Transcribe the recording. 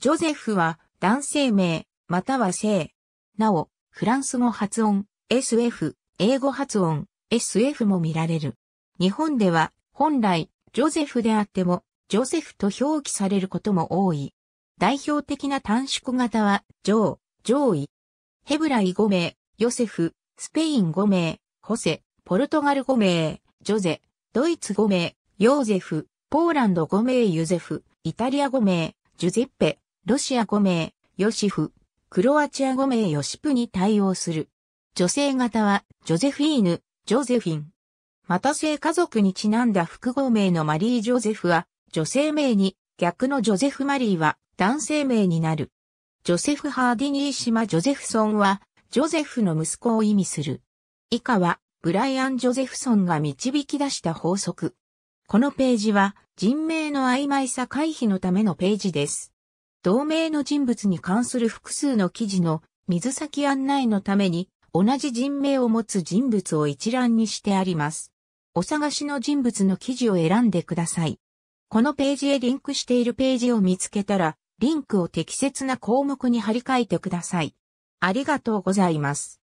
ジョゼフは男性名、または性。なお、フランス語発音、SF、英語発音、SF も見られる。日本では、本来、ジョゼフであっても、ジョゼフと表記されることも多い。代表的な短縮型は、ジョー、ジョーイ。ヘブライ5名、ヨセフ、スペイン5名、ホセ、ポルトガル5名、ジョゼ、ドイツ5名、ヨーゼフ、ポーランド5名ユゼフ、イタリア5名、ジュゼッペ、ロシア5名、ヨシフ、クロアチア5名ヨシプに対応する。女性型は、ジョゼフィーヌ、ジョゼフィン。また性家族にちなんだ複合名のマリー・ジョゼフは、女性名に、逆のジョゼフ・マリーは、男性名になる。ジョセフ・ハーディニーシマ・ジョゼフソンは、ジョゼフの息子を意味する。以下は、ブライアン・ジョゼフソンが導き出した法則。このページは、人名の曖昧さ回避のためのページです。同名の人物に関する複数の記事の水先案内のために同じ人名を持つ人物を一覧にしてあります。お探しの人物の記事を選んでください。このページへリンクしているページを見つけたら、リンクを適切な項目に貼り替えてください。ありがとうございます。